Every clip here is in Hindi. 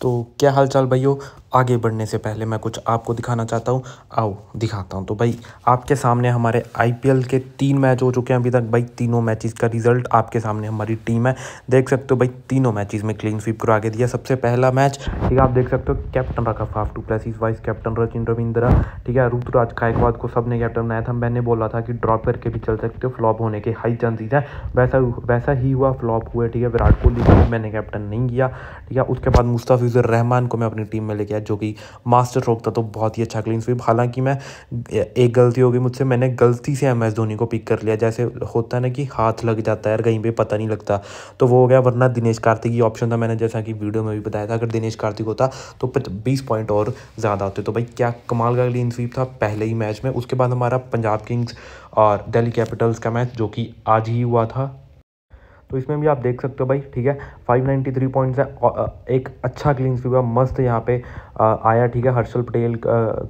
तो क्या हाल चाल भाइयों आगे बढ़ने से पहले मैं कुछ आपको दिखाना चाहता हूँ आओ दिखाता हूँ तो भाई आपके सामने हमारे आईपीएल के तीन मैच हो चुके हैं अभी तक भाई तीनों मैचेस का रिजल्ट आपके सामने हमारी टीम है देख सकते हो भाई तीनों मैचेस में क्लीन स्वीप करवा के दिया सबसे पहला मैच ठीक है आप देख सकते हो कैप्टन रखा Faf du Plessis vice captain Rachin Ravindra ठीक है ऋतुराज खायकवाद को सब ने कैप्टन बनाया था मैंने बोला था कि ड्रॉप करके भी चल सकते हो फ्लॉप होने के हाई चांसेज हैं वैसा वैसा ही हुआ फ्लॉप हुए ठीक है विराट कोहली मैंने कैप्टन नहीं किया ठीक है उसके बाद मुस्ताफिज हफीज़ुर रहमान को मैं अपनी टीम में लेके आया जो कि मास्टर स्ट्रोक था तो बहुत ही अच्छा क्लीन स्वीप हालांकि मैं एक गलती हो गई मुझसे मैंने गलती से एम एस धोनी को पिक कर लिया जैसे होता है ना कि हाथ लग जाता है यार कहीं पर पता नहीं लगता तो वो हो गया वरना दिनेश कार्तिक ही ऑप्शन था मैंने जैसा कि वीडियो में भी बताया था अगर दिनेश कार्तिक होता तो बीस पॉइंट और ज़्यादा होते तो भाई क्या कमाल का क्लीन स्वीप था पहले ही मैच में उसके बाद हमारा पंजाब किंग्स और दिल्ली कैपिटल्स का मैच जो कि आज ही हुआ था तो इसमें भी आप देख सकते हो भाई ठीक है 593 पॉइंट्स है एक अच्छा क्लीन स्वीप है मस्त यहाँ पे आया ठीक है Harshal Patel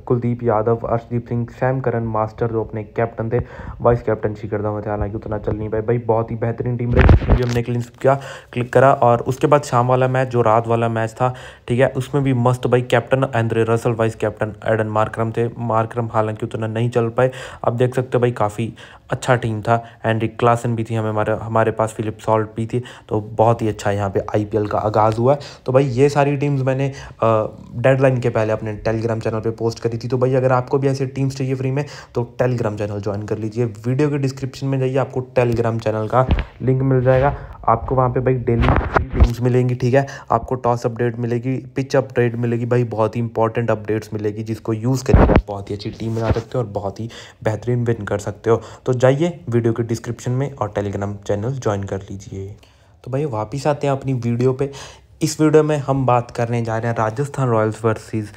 Kuldeep Yadav Arshdeep Singh Sam Curran master जो अपने कैप्टन थे वाइस कैप्टन शिखर धवन थे हालांकि उतना चल नहीं पाई भाई बहुत ही बेहतरीन टीम रही जिसमें भी हमने क्लीन स्वीप किया क्लिक करा और उसके बाद शाम वाला मैच जो रात वाला मैच था ठीक है उसमें भी मस्त भाई captain Andre Russell vice captain Aiden Markram थे मार्क्रम हालांकि उतना नहीं चल पाए आप देख सकते हो भाई काफ़ी अच्छा टीम था एंड्रिक क्लासन भी थी हमें हमारे हमारे पास फिलिप्स सॉल्ट पी थी तो बहुत ही अच्छा यहाँ पे आईपीएल का आगाज़ हुआ है तो भाई ये सारी टीम्स मैंने डेडलाइन के पहले अपने टेलीग्राम चैनल पर पोस्ट करी थी तो भाई अगर आपको भी ऐसे टीम्स चाहिए फ्री में तो टेलीग्राम चैनल ज्वाइन कर लीजिए वीडियो के डिस्क्रिप्शन में जाइए आपको टेलीग्राम चैनल का लिंक मिल जाएगा आपको वहाँ पे भाई डेली थ्री टीम्स मिलेंगी ठीक है आपको टॉस अपडेट मिलेगी पिच अपडेट मिलेगी भाई बहुत ही इंपॉर्टेंट अपडेट्स मिलेगी जिसको यूज़ करके आप बहुत ही अच्छी टीम बना सकते हो और बहुत ही बेहतरीन विन कर सकते हो तो जाइए वीडियो के डिस्क्रिप्शन में और टेलीग्राम चैनल ज्वाइन कर लीजिए तो भाई वापिस आते हैं अपनी वीडियो पर इस वीडियो में हम बात करने जा रहे हैं Rajasthan Royals versus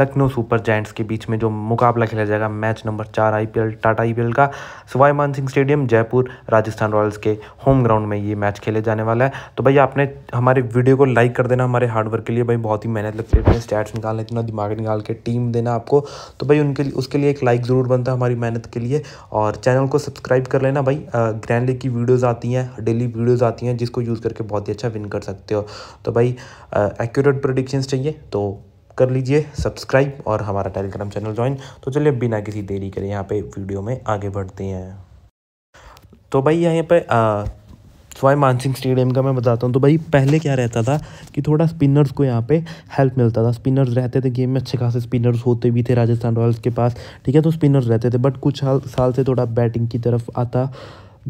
Lucknow super Giants के बीच में जो मुकाबला खेला जाएगा मैच नंबर चार आईपीएल टाटा आईपीएल का सवाई सिंह स्टेडियम जयपुर राजस्थान रॉयल्स के होम ग्राउंड में ये मैच खेले जाने वाला है तो भाई आपने हमारे वीडियो को लाइक कर देना हमारे हार्डवर्क के लिए भाई बहुत ही मेहनत लगती है स्टैट्स निकालना इतना दिमाग निकाल के टीम देना आपको तो भाई उनके लिए उसके लिए एक लाइक ज़रूर बनता है हमारी मेहनत के लिए और चैनल को सब्सक्राइब कर लेना भाई ग्रैंड लीग की वीडियोज़ आती हैं डेली वीडियोज़ आती हैं जिसको यूज़ करके बहुत ही अच्छा विन कर सकते हो तो भाई एक्यूरेट प्रोडिक्शंस चाहिए तो कर लीजिए सब्सक्राइब और हमारा टेलीग्राम चैनल ज्वाइन तो चलिए बिना किसी देरी के यहाँ पे वीडियो में आगे बढ़ते हैं तो भाई यहाँ पे स्वाई मानसिंह स्टेडियम का मैं बताता हूँ तो भाई पहले क्या रहता था कि थोड़ा स्पिनर्स को यहाँ पे हेल्प मिलता था स्पिनर्स रहते थे गेम में अच्छे खासे स्पिनर्स होते भी थे राजस्थान रॉयल्स के पास ठीक है तो स्पिनर्स रहते थे बट कुछ साल से थोड़ा बैटिंग की तरफ आता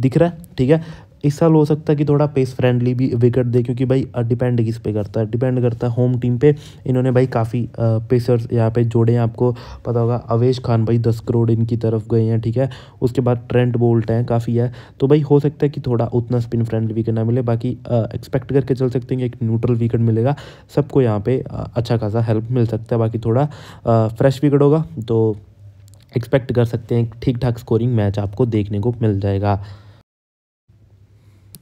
दिख रहा है ठीक है इस साल हो सकता है कि थोड़ा पेस फ्रेंडली भी विकेट दे क्योंकि भाई डिपेंड किस पे करता है डिपेंड करता है होम टीम पे इन्होंने भाई काफ़ी पेसर्स यहाँ पे जोड़े हैं आपको पता होगा अवेश खान भाई दस करोड़ इनकी तरफ गए हैं ठीक है उसके बाद ट्रेंट बोल्ट हैं काफ़ी है तो भाई हो सकता है कि थोड़ा उतना स्पिन फ्रेंडली विकेट ना मिले बाकी एक्सपेक्ट करके चल सकते हैं कि एक न्यूट्रल विकेट मिलेगा सबको यहाँ पर अच्छा खासा हेल्प मिल सकता है बाकी थोड़ा फ्रेश विकेट होगा तो एक्सपेक्ट कर सकते हैं ठीक ठाक स्कोरिंग मैच आपको देखने को मिल जाएगा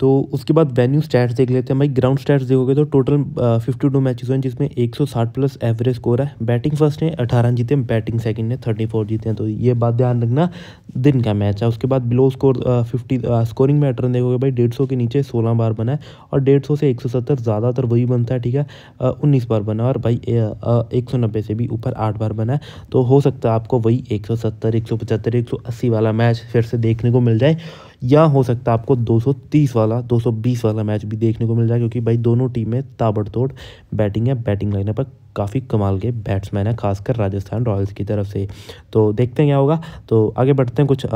तो उसके बाद वेन्यू स्टैट्स देख लेते हैं भाई ग्राउंड स्टैट्स देखोगे तो टोटल फिफ्टी टू मैचेस हुए हैं जिसमें 160 प्लस एवरेज स्कोर है बैटिंग फर्स्ट ने 18 जीते हैं बैटिंग सेकंड ने 34 जीते हैं तो ये बात ध्यान रखना दिन का मैच है उसके बाद below score fifty scoring pattern देखोगे भाई डेढ़ के नीचे सोलह बार बना है और डेढ़ से एक ज़्यादातर वही बनता है ठीक है उन्नीस बार बना और भाई एक से भी ऊपर आठ बार बना है तो हो सकता है आपको वही एक सौ सत्तर वाला मैच फिर से देखने को मिल जाए या हो सकता है आपको 230 वाला 220 वाला मैच भी देखने को मिल जाए क्योंकि भाई दोनों टीमें ताबड़तोड़ बैटिंग है बैटिंग लाइन पर काफ़ी कमाल के बैट्समैन है खासकर राजस्थान रॉयल्स की तरफ से तो देखते हैं क्या होगा तो आगे बढ़ते हैं कुछ आ,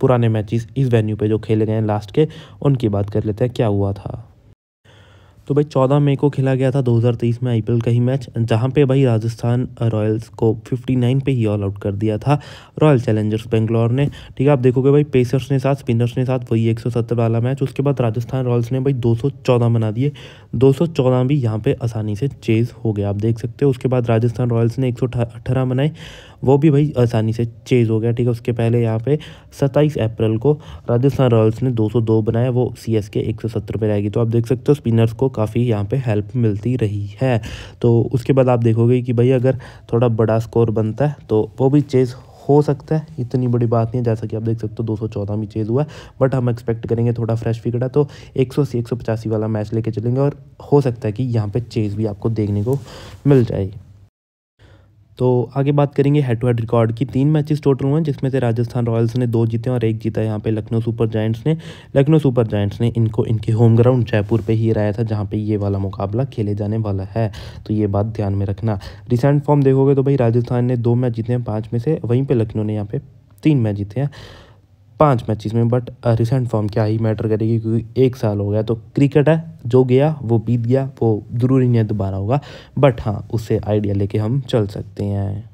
पुराने मैचेस इस वेन्यू पे जो खेले गए हैं लास्ट के उनकी बात कर लेते हैं क्या हुआ था तो भाई चौदह मई को खेला गया था 2023 में आईपीएल का ही मैच जहां पे भाई राजस्थान रॉयल्स को 59 पे ही ऑल आउट कर दिया था रॉयल चैलेंजर्स बेंगलोर ने ठीक है आप देखोगे भाई पेसर्स ने साथ स्पिनर्स ने साथ वही 170 वाला मैच उसके बाद राजस्थान रॉयल्स ने भाई 214 बना दिए दो सौ चौदह भी यहाँ पे आसानी से चेज़ हो गया आप देख सकते हो उसके बाद राजस्थान रॉयल्स ने एक सौ अठारह बनाए वो भी भाई आसानी से चेज़ हो गया ठीक है उसके पहले यहाँ पे सत्ताईस अप्रैल को राजस्थान रॉयल्स ने दो सौ दो बनाया वो सी एस के एक सौ सत्तर पर रहेगी तो आप देख सकते हो स्पिनर्स को काफ़ी यहाँ पे हेल्प मिलती रही है तो उसके बाद आप देखोगे कि भाई अगर थोड़ा बड़ा स्कोर बनता है तो वो भी चेज़ हो सकता है इतनी बड़ी बात नहीं है जैसा कि आप देख सकते हो दो में चेज़ हुआ है बट हम एक्सपेक्ट करेंगे थोड़ा फ्रेश विकेट है तो एक सौ वाला मैच लेके चलेंगे और हो सकता है कि यहाँ पर चेज़ भी आपको देखने को मिल जाएगी तो आगे बात करेंगे हेड टू हेड रिकॉर्ड की तीन मैचेस टोटल हुए हैं जिसमें से राजस्थान रॉयल्स ने दो जीते और एक जीता यहाँ पे लखनऊ सुपर जायंट्स ने लखनऊ सुपर जायंट्स ने इनको इनके होम ग्राउंड जयपुर पे ही हराया था जहाँ पे ये वाला मुकाबला खेले जाने वाला है तो ये बात ध्यान में रखना रिसेंट फॉर्म देखोगे तो भाई राजस्थान ने दो मैच जीते हैं पाँच में से वहीं पर लखनऊ ने यहाँ पे तीन मैच जीते हैं पाँच मैचेस में बट रिसेंट फॉर्म क्या ही मैटर करेगी क्योंकि एक साल हो गया तो क्रिकेट है जो गया वो बीत गया वो ज़रूरी नहीं है दोबारा होगा बट हाँ उससे आइडिया लेके हम चल सकते हैं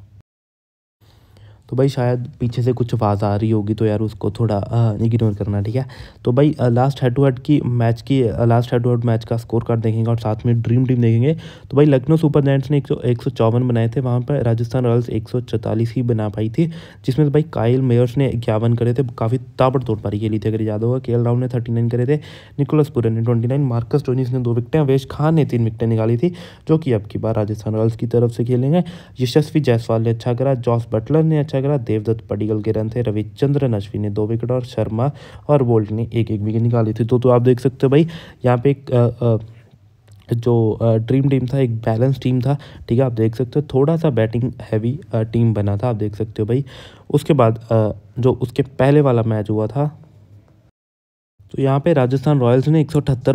तो भाई शायद पीछे से कुछ आवाज़ आ रही होगी तो यार उसको थोड़ा इग्नोर करना ठीक है तो भाई लास्ट हेड टू हेड की मैच की last head to head match का स्कोर कार्ड देखेंगे और साथ में ड्रीम टीम देखेंगे तो भाई लखनऊ सुपर जैंट्स ने एक सौ बनाए थे वहाँ पर राजस्थान रॉयल्स एक ही बना पाई थी जिसमें भाई कायल मेयर्स ने इक्यावन करे थे काफ़ी ताबड़तोड़ पारी खेली थी अगर याद होगा के राहुल ने थर्टी करे थे निकोलस पुरन ने ट्वेंटी मार्कस टोनिस ने दो विकटें अवेश खान ने तीन विकटें निकाली थी जो कि अब की बार राजस्थान रॉयल्स की तरफ से खेलेंगे यशस्वी जायसवाल ने अच्छा करा जॉस बटलर ने अच्छा अच्छा करा देवदत्त पडिगल के रन थे रविचंद्रन अश्विन ने दो विकेट और शर्मा और बोल्ट ने एक एक विकेट निकाली थी तो, तो आप देख सकते हो भाई यहाँ पे एक आ, आ, जो ड्रीम टीम था एक बैलेंस टीम था ठीक है आप देख सकते हो थोड़ा सा बैटिंग हैवी टीम बना था आप देख सकते हो भाई उसके बाद जो उसके पहले वाला मैच हुआ था तो यहाँ पे राजस्थान रॉयल्स ने एक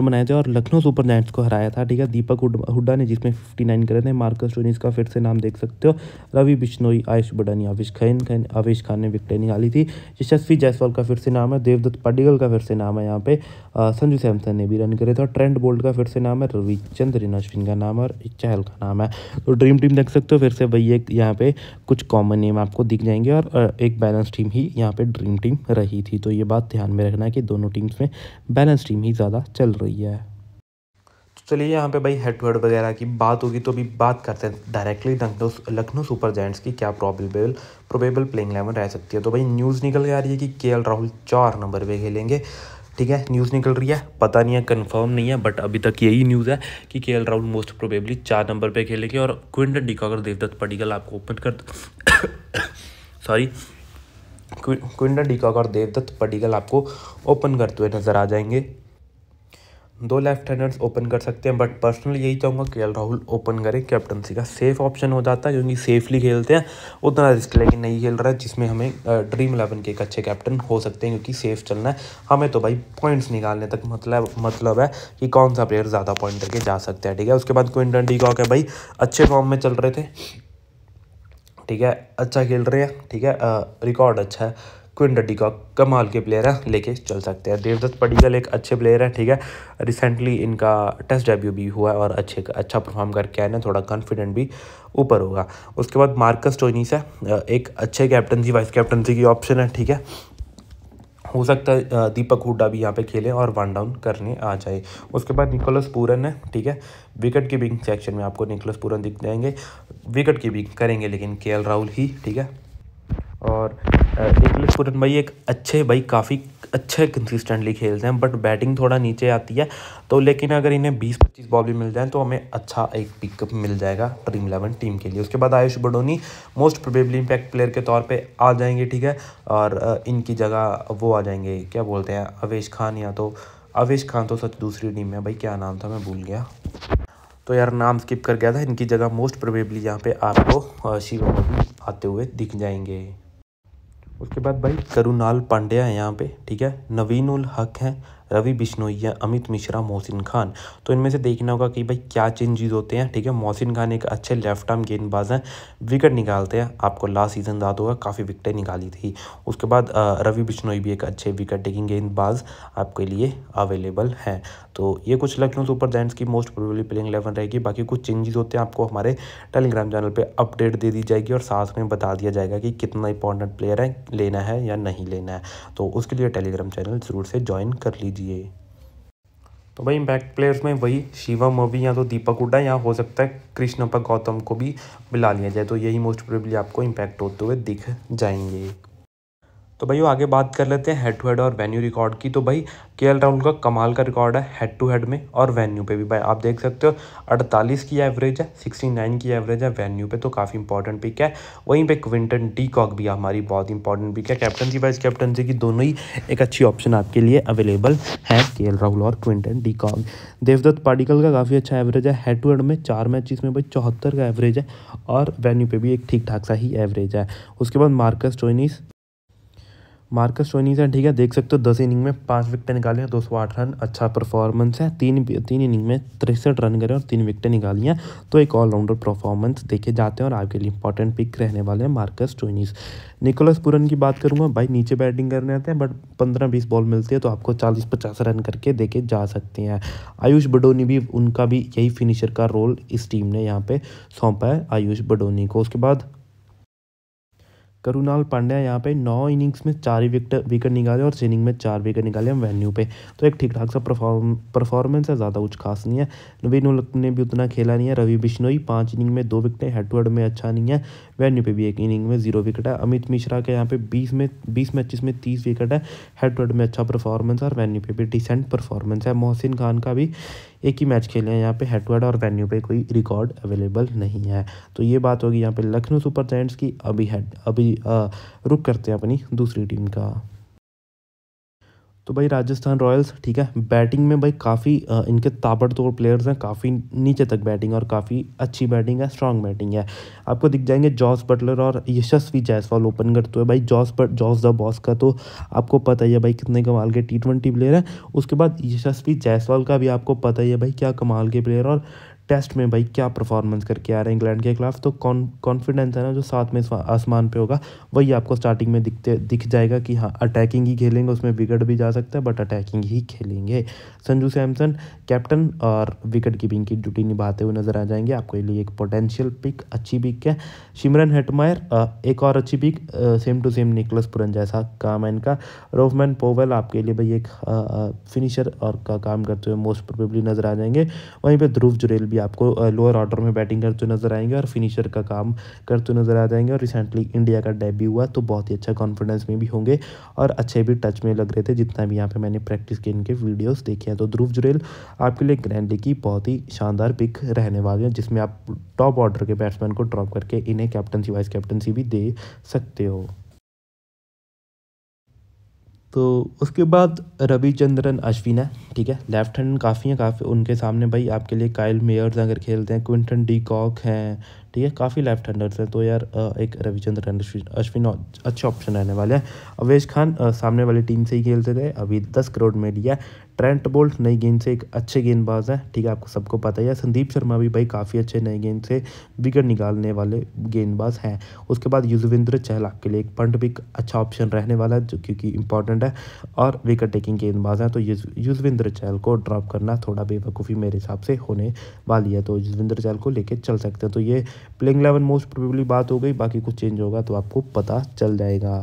बनाए थे और लखनऊ सुपर जैंट्स को हराया था ठीक है दीपक हुड्डा ने जिसमें 59 करे थे मार्कस टोनिस का फिर से नाम देख सकते हो रवि बिश्नोई आयुष बडानी आविश खैन खैन आवेश खान ने विकटें निकाली थी यशस्वी जायसवाल का फिर से नाम है देवदत्त पाडिगल का फिर से नाम है यहाँ पे संजू सैमसन ने भी रन करे थे और ट्रेंड बोल्ट का फिर से नाम है रविचंद्र अश्विन का नाम है और चहल का नाम है तो ड्रीम टीम देख सकते हो फिर से वही एक यहाँ पे कुछ कॉमन नेम आपको दिख जाएंगे और एक बैलेंस टीम ही यहाँ पे ड्रीम टीम रही थी तो ये बात ध्यान में रखना कि दोनों टीम्स में बैलेंस टीम ही ज़्यादा चल रही है तो चलिए यहाँ पे भाई हेड टू हेड वगैरह की बात होगी तो अभी बात करते हैं directly Lucknow Lucknow super giants की क्या प्रॉबेबल प्रोबेबल प्लेइंग इलेवन रह सकती है तो भाई न्यूज़ निकल के आ रही है कि के राहुल चार नंबर पे खेलेंगे ठीक है न्यूज़ निकल रही है पता नहीं है कंफर्म नहीं है बट अभी तक यही न्यूज़ है कि K L Rahul most probably चार नंबर पे खेलेंगे और क्विंटन डिका अगर देवदत्त पडिकल आपको ओपन कर सॉरी क्विंटन डिकॉक और देवदत्त पडिगल आपको ओपन करते हुए नजर आ जाएंगे दो लेफ्ट हैंडर्स ओपन कर सकते हैं बट पर्सनली यही चाहूँगा के राहुल ओपन करें कैप्टनसी का सेफ ऑप्शन हो जाता है क्योंकि सेफली खेलते हैं उतना रिस्क लेकिन नहीं खेल रहा है जिसमें हमें ड्रीम इलेवन के एक अच्छे कैप्टन हो सकते हैं क्योंकि सेफ चलना है हमें तो भाई पॉइंट्स निकालने तक मतलब मतलब है कि कौन सा प्लेयर ज़्यादा पॉइंट करके जा सकते हैं ठीक है उसके बाद क्विंटन डी कॉक है भाई अच्छे फॉर्म में चल रहे थे ठीक है अच्छा खेल रहे हैं ठीक है रिकॉर्ड अच्छा है क्विन डड्डी का कमाल के प्लेयर है लेके चल सकते हैं देवदत्त पडिकल एक अच्छे प्लेयर है ठीक है रिसेंटली इनका टेस्ट डेब्यू भी हुआ है और अच्छे अच्छा परफॉर्म करके आए ना थोड़ा कॉन्फिडेंट भी ऊपर होगा उसके बाद मार्कस टोनीस है एक अच्छे कैप्टनसी वाइस कैप्टनसी की ऑप्शन है ठीक है हो सकता है दीपक हुड्डा भी यहाँ पे खेले और वन डाउन करने आ जाए उसके बाद निकोलस पूरन है ठीक है विकेट कीपिंग सेक्शन में आपको निकोलस पूरन दिख जाएंगे विकेट कीपिंग करेंगे लेकिन के राहुल ही ठीक है और निकोलस पूरन भाई एक अच्छे भाई काफ़ी अच्छे कंसिस्टेंटली खेलते हैं बट बैटिंग थोड़ा नीचे आती है तो लेकिन अगर इन्हें बीस पच्चीस बॉल भी मिल जाए तो हमें अच्छा एक पिकअप मिल जाएगा ड्रीम इलेवन टीम के लिए उसके बाद Ayush Badoni most probably impact player के तौर पर आ जाएंगे ठीक है और इनकी जगह वो आ जाएंगे क्या बोलते हैं अवेश खान या तो अवेश खान तो सच दूसरी टीम में भाई क्या नाम था मैं भूल गया तो यार नाम स्किप कर गया था इनकी जगह मोस्ट प्रोबेबली यहाँ पे आपको शिवम आते हुए दिख जाएंगे उसके बाद भाई करुणाल पांड्या है यहाँ पे ठीक है नवीन उल हक हैं रवि बिश्नोईया अमित मिश्रा मोहसिन खान तो इनमें से देखना होगा कि भाई क्या चेंजेज़ होते हैं ठीक है मोहसिन खान एक अच्छे लेफ्ट आर्म गेंदबाज हैं विकेट निकालते हैं आपको लास्ट सीजन याद होगा काफ़ी विकटें निकाली थी उसके बाद रवि बिश्नोई भी एक अच्छे विकेट टेकिंग गेंदबाज आपके लिए अवेलेबल हैं तो ये कुछ लखनऊ सुपर जैंट्स की मोस्ट प्रोबेबली प्लेइंग इलेवन रहेगी बाकी कुछ चेंजेस होते हैं आपको हमारे टेलीग्राम चैनल पर अपडेट दे दी जाएगी और साथ में बता दिया जाएगा कि कितना इंपॉर्टेंट प्लेयर है लेना है या नहीं लेना है तो उसके लिए टेलीग्राम चैनल ज़रूर से ज्वाइन कर लीजिए कीजिए तो भाई इम्पैक्ट प्लेयर्स में वही शिवम अभी या तो दीपक हुड्डा या हो सकता है कृष्णपा गौतम को भी मिला लिया जाए तो यही मोस्ट प्रोबेबली आपको इम्पैक्ट होते हुए दिख जाएंगे तो भाई वो आगे बात कर लेते हैं हेड टू हेड और वेन्यू रिकॉर्ड की तो भाई के राहुल का कमाल का रिकॉर्ड है हेड टू हेड में और वेन्यू पे भी भाई आप देख सकते हो अड़तालीस की एवरेज है सिक्सटी नाइन की एवरेज है वेन्यू पे तो काफ़ी इंपॉर्टेंट पिक है वहीं पे क्विंटन डी कॉक भी हमारी बहुत इंपॉर्टेंट पिक है कैप्टनसी वाइज कैप्टनसी की दोनों ही एक अच्छी ऑप्शन आपके लिए अवेलेबल है के राहुल और Quinton de Kock Devdutt Padikkal का काफ़ी अच्छा एवरेज है हेड टू हेड में चार मैच में भाई चौहत्तर का एवरेज है और वेन्यू पे भी एक ठीक ठाक सा ही एवरेज है उसके बाद मार्कस टोइनिस मार्कस हैं ठीक है देख सकते हो दस इनिंग में पाँच विकेट निकाली हैं दो सौ आठ रन अच्छा परफॉर्मेंस है तीन तीन इनिंग में तिरसठ रन करें और तीन विकेटें निकाली हैं तो एक ऑलराउंडर परफॉर्मेंस देखे जाते हैं और आपके लिए इंपॉर्टेंट पिक रहने वाले हैं मार्कस टोनीस निकोलस पुरन की बात करूँगा भाई नीचे बैटिंग करने आते हैं बट पंद्रह बीस बॉल मिलती है तो आपको चालीस पचास रन करके देखे जा सकते हैं आयुष बडोनी भी उनका भी यही फिनिशर का रोल इस टीम ने यहाँ पर सौंपा है आयुष बडोनी को उसके बाद करुणाल पांड्या यहाँ पे नौ इनिंग्स में चार विकेट विकेट निकाले और इनिंग में चार विकेट निकाले हम वेन्यू पे तो एक ठीक ठाक सा परफॉर्म परफॉर्मेंस है ज़्यादा कुछ खास नहीं है नवीन उलक ने भी उतना खेला नहीं है रवि बिश्नोई पाँच इनिंग में दो विकेट हेड टू हेड में अच्छा नहीं है वेन्यू पे भी एक इनिंग में जीरो विकेट है अमित मिश्रा के यहाँ पे बीस में बीस मैचेस में तीस विकेट है हेड टू हेड में अच्छा परफॉर्मेंस है और वेन्यू पे भी डिसेंट परफॉर्मेंस है मोहसिन खान का भी एक ही मैच खेले हैं यहाँ पे हेड टू हेड और वेन्यू पे कोई रिकॉर्ड अवेलेबल नहीं है तो ये बात होगी यहाँ पे लखनऊ सुपर जैंट्स की अभी हेड अभी आ, रुक करते हैं अपनी दूसरी टीम का तो भाई राजस्थान रॉयल्स ठीक है बैटिंग में भाई काफ़ी इनके ताबड़तोड़ प्लेयर्स हैं काफ़ी नीचे तक बैटिंग और काफ़ी अच्छी बैटिंग है स्ट्रांग बैटिंग है आपको दिख जाएंगे जॉस बटलर और यशस्वी जायसवाल ओपन करते हुए भाई Jos but Jos the boss का तो आपको पता ही है भाई कितने कमाल के टी ट्वेंटी प्लेयर हैं उसके बाद यशस्वी जायसवाल का भी आपको पता ही है भाई क्या कमाल के प्लेयर और टेस्ट में भाई क्या परफॉर्मेंस करके आ रहे हैं इंग्लैंड के खिलाफ तो कौन कॉन्फिडेंस है ना जो साथ में आसमान पे होगा वही आपको स्टार्टिंग में दिखते दिख जाएगा कि हाँ अटैकिंग ही खेलेंगे उसमें विकेट भी जा सकता है बट अटैकिंग ही खेलेंगे संजू सैमसन कैप्टन और विकेट कीपिंग की ड्यूटी निभाते हुए नजर आ जाएंगे आपके लिए एक पोटेंशियल पिक अच्छी पिक है शिमरन हेटमायर एक और अच्छी pick same to same Nicholas Pooran जैसा काम है इनका रोफमैन पोवेल आपके लिए भाई एक फिनिशर और का काम करते हुए मोस्ट प्रोबेबली नजर आ जाएंगे वहीं पर ध्रुव जुरेल भी आपको लोअर ऑर्डर में बैटिंग करते हुए नजर आएंगे और फिनिशर का काम करते हुए नजर आ जाएंगे और रिसेंटली इंडिया का डेब्यू हुआ तो बहुत ही अच्छा कॉन्फिडेंस में भी होंगे और अच्छे भी टच में लग रहे थे जितना भी यहाँ पे मैंने प्रैक्टिस के इनके वीडियोस देखे हैं तो ध्रुव जुरेल आपके लिए ग्रैंडली की बहुत ही शानदार पिक रहने वाले हैं जिसमें आप टॉप ऑर्डर के बैट्समैन को ड्रॉप करके इन्हें कैप्टनसी वाइस कैप्टनसी भी दे सकते हो तो उसके बाद रविचंद्रन अश्विन है ठीक है लेफ्ट हैंड काफ़ी हैं काफ़ी उनके सामने भाई आपके लिए कायल मेयर्स अगर खेलते हैं क्विंटन डी कॉक हैं ठीक है काफ़ी लेफ्ट हैंडर्स हैं तो यार एक रविचंद्रन अश्विन अश्विन अच्छे ऑप्शन रहने वाले हैं अवेश खान सामने वाली टीम से ही खेलते थे अभी दस करोड़ में लिया ट्रेंट बोल्ट नई गेंद से एक अच्छे गेंदबाज हैं ठीक है आपको सबको पता ही है संदीप शर्मा भी भाई काफ़ी अच्छे नए गेंद से विकेट निकालने वाले गेंदबाज हैं उसके बाद युजवेंद्र चहल आपके लिए एक पंट भी अच्छा ऑप्शन रहने वाला है जो क्योंकि इंपॉर्टेंट है और विकेट टेकिंग गेंदबाज हैं तो युजवेंद्र चहल को ड्रॉप करना थोड़ा बेवकूफ़ी मेरे हिसाब से होने वाली है तो युजवेंद्र चहल को लेकर चल सकते हैं तो ये प्लेइंग एलेवन मोस्ट प्रोबेबली बात हो गई बाकी कुछ चेंज होगा तो आपको पता चल जाएगा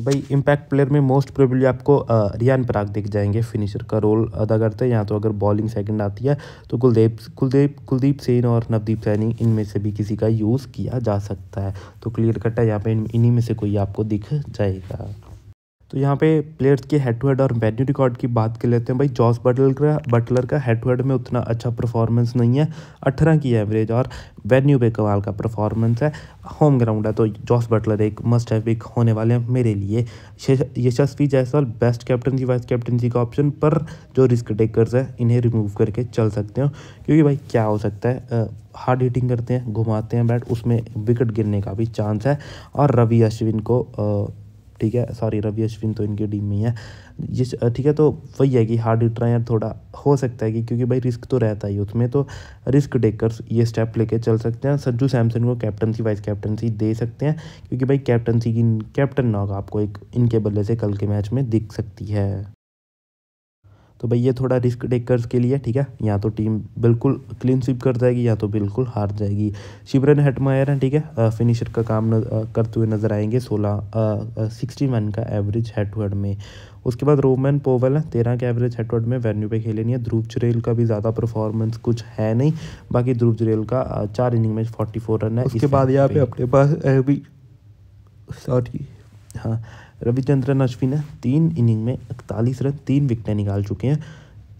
तो भाई इम्पैक्ट प्लेयर में मोस्ट प्रोबेबली आपको रियान पराग दिख जाएंगे फिनिशर का रोल अदा करते हैं यहाँ तो अगर बॉलिंग सेकंड आती है तो कुलदीप कुलदीप कुलदीप सेन और नवदीप सैनी इनमें से भी किसी का यूज़ किया जा सकता है तो क्लियर कट है यहाँ पे इन्हीं में से कोई आपको दिख जाएगा तो यहाँ पे प्लेयर्स के हेड टू हेड और वेन्यू रिकॉर्ड की बात कर लेते हैं भाई जॉस बटलर का बटलर का हेड टू हेड में उतना अच्छा परफॉर्मेंस नहीं है अठारह की एवरेज और वेन्यू पे कमाल का परफॉर्मेंस है होम ग्राउंड है तो जॉस बटलर एक मस्ट है पिक होने वाले हैं मेरे लिए Yashasvi Jaiswal best captaincy vice captaincy का ऑप्शन पर जो रिस्क टेकर्स हैं इन्हें रिमूव करके चल सकते हो क्योंकि भाई क्या हो सकता है हार्ड हिटिंग करते हैं घुमाते हैं बैट उसमें विकेट गिरने का भी चांस है और रवि अश्विन को ठीक है सॉरी रवि अश्विन तो इनकी टीम में ही है ये ठीक है तो वही है कि हार्ड यार थोड़ा हो सकता है कि क्योंकि भाई रिस्क तो रहता ही उसमें तो रिस्क टेकर ये स्टेप लेके चल सकते हैं सज्जू सैमसन को कैप्टनसी वाइस कैप्टनसी दे सकते हैं क्योंकि भाई कैप्टनसी की कैप्टन नॉक आपको एक इनके बल्ले से कल के मैच में दिख सकती है तो भाई ये थोड़ा रिस्क टेकर्स के लिए ठीक है या तो टीम बिल्कुल क्लीन स्वीप कर जाएगी या तो बिल्कुल हार जाएगी शिवरन हेटमायर हैं ठीक है फिनिशर का काम करते हुए नजर आएंगे सोलह सिक्सटी वन का एवरेज हेड टू हेड में उसके बाद रोमन पोवल है तेरह के एवरेज हेडवर्ड में वेन्यू पे खेले नहीं है ध्रुव जुरेल का भी ज़्यादा परफॉर्मेंस कुछ है नहीं बाकी ध्रुव जुरेल का चार इनिंग में फोर्टी फोर रन है उसके बाद यहाँ पे अपने पास सॉरी हाँ रविचंद्रन अश्विन है तीन इनिंग में इकतालीस रन तीन विकटें निकाल चुके हैं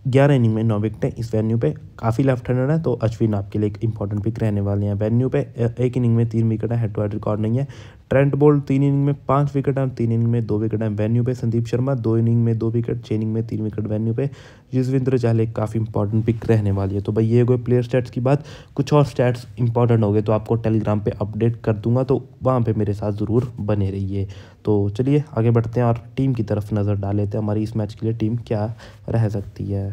ग्यारह इनिंग में नौ विकटें इस वेन्यू पे काफ़ी लेफ्ट हैंडर है तो अश्विन आपके लिए एक इंपॉर्टेंट पिक रहने वाले हैं वेन्यू पे एक इनिंग में तीन विकेट है हेड टू हेड रिकॉर्ड नहीं है ट्रेंट बोल्ट तीन इनिंग में पाँच विकेट और तीन इनिंग में दो विकेट हैं वेन्यू पे संदीप शर्मा दो इनिंग में दो विकेट छः इनिंग में तीन विकेट वेन्यू पे युजविंद्र चाहले काफ़ी इंपॉर्टेंट पिक रहने वाली है तो भाई ये हो गए प्लेयर स्टैट्स की बात कुछ और स्टैट्स इंपॉर्टेंट हो गए तो आपको टेलीग्राम पर अपडेट कर दूंगा तो वहाँ पर मेरे साथ ज़रूर बने रहिए तो चलिए आगे बढ़ते हैं और टीम की तरफ नज़र डाल लेते हैं हमारी इस मैच के लिए टीम क्या रह सकती है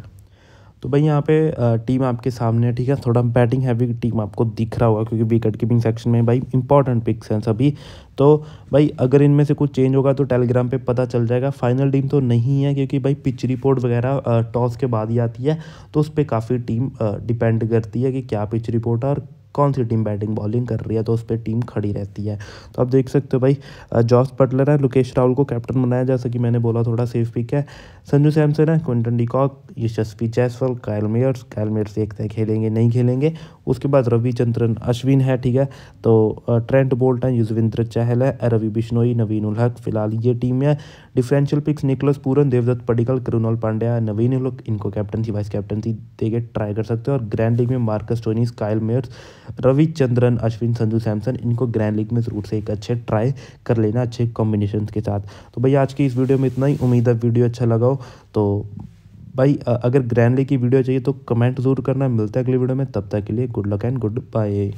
तो भाई यहाँ पे टीम आपके सामने है ठीक है थोड़ा बैटिंग हैवी टीम आपको दिख रहा होगा क्योंकि विकेट कीपिंग सेक्शन में भाई इंपॉर्टेंट पिक्स हैं सभी तो भाई अगर इनमें से कुछ चेंज होगा तो टेलीग्राम पे पता चल जाएगा फाइनल टीम तो नहीं है क्योंकि भाई पिच रिपोर्ट वगैरह टॉस के बाद ही आती है तो उस पर काफ़ी टीम डिपेंड करती है कि क्या पिच रिपोर्ट है और कौन सी टीम बैटिंग बॉलिंग कर रही है तो उस पर टीम खड़ी रहती है तो आप देख सकते हो भाई जॉस पटलर है लोकेश राहुल को कैप्टन बनाया जैसा कि मैंने बोला थोड़ा सेफ पिक है संजू सैमसन है क्विंटन डिकॉक यशस्वी जैसवल कैलमेयर्स कैलमेयर्स कायल देखते हैं खेलेंगे नहीं खेलेंगे उसके बाद रविचंद्रन अश्विन है ठीक है तो ट्रेंट बोल्ट है युजविंद्र चहल है रवि बिश्नोई नवीन उल हक फिलहाल ये टीम है differential picks Nicholas Pooran Devdutt Padikkal Krunal Pandya Naveen ul Haq इनको थी वाइस कैप्टन थी देखे ट्राई कर सकते हैं और ग्रैंड लीग में Marcus Stoinis Kyle Mayers Ravichandran Ashwin Sanju Samson इनको ग्रैंड लीग में ज़रूर से एक अच्छे ट्राई कर लेना अच्छे कॉम्बिनेशन के साथ तो भैया आज की इस वीडियो में इतना ही उम्मीद है वीडियो अच्छा लगाओ तो भाई अगर ग्रैंडली की वीडियो चाहिए तो कमेंट ज़रूर करना मिलता है अगली वीडियो में तब तक के लिए good luck and good bye